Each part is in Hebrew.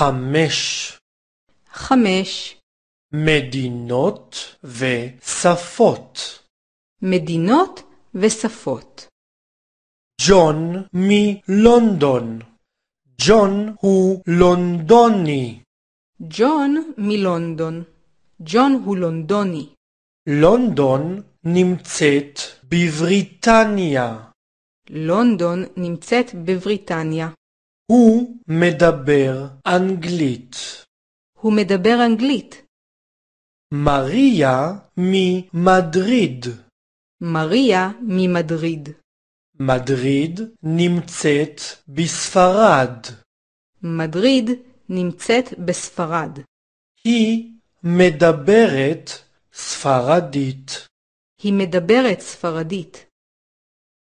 חמש חמש מדינות ושפות מדינות ושפות ג'ון מלונדון ג'ון הוא לונדוני. ג'ון מלונדון. ג'ון הוא לונדוני. לונדון נמצאת בבריטניה. לונדון נמצאת בבריטניה. הוא מדבר אנגלית. הוא מדבר אנגלית. מריה ממדריד. מריה ממדריד. מדריד נמצאת בספרד. מדריד נמצאת בספרד. היא מדברת ספרדית. היא מדברת ספרדית.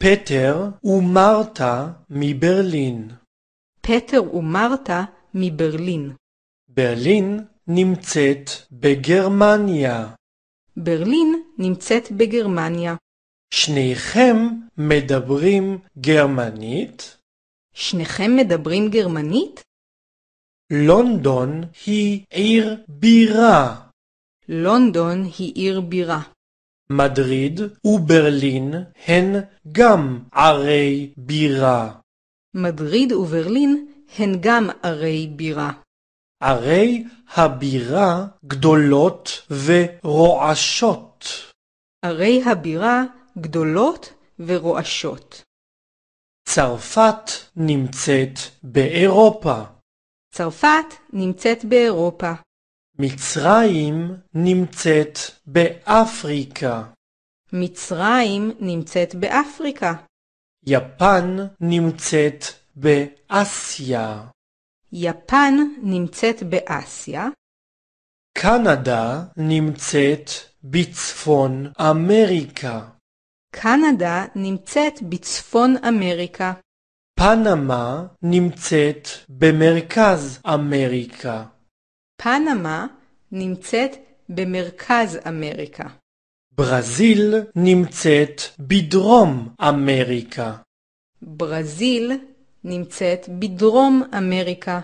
פטר ומרתה מברלין. פטר ומרתה מברלין. ברלין נמצאת בגרמניה. ברלין נמצאת בגרמניה. שניכם מדברים גרמנית? שניכם מדברים גרמנית? לונדון היא עיר בירה. לונדון היא עיר בירה. מדריד וברלין הן גם ערי בירה. מדריד וברלין הן גם ערי בירה. ערי הבירה גדולות ורועשות. ערי הבירה גדולות ורועשות. צרפת נמצאת באירופה. צרפת נמצאת באירופה. מצרים נמצאת באפריקה. מצרים נמצאת באפריקה. יפן נמצאת באסיה. יפן נמצאת באסיה. קנדה נמצאת בצפון אמריקה. קנדה נמצאת בצפון אמריקה. פנמה נמצאת במרכז אמריקה. פנמה נמצאת במרכז אמריקה. ברזיל נמצאת בדרום אמריקה. ברזיל נמצאת בדרום אמריקה.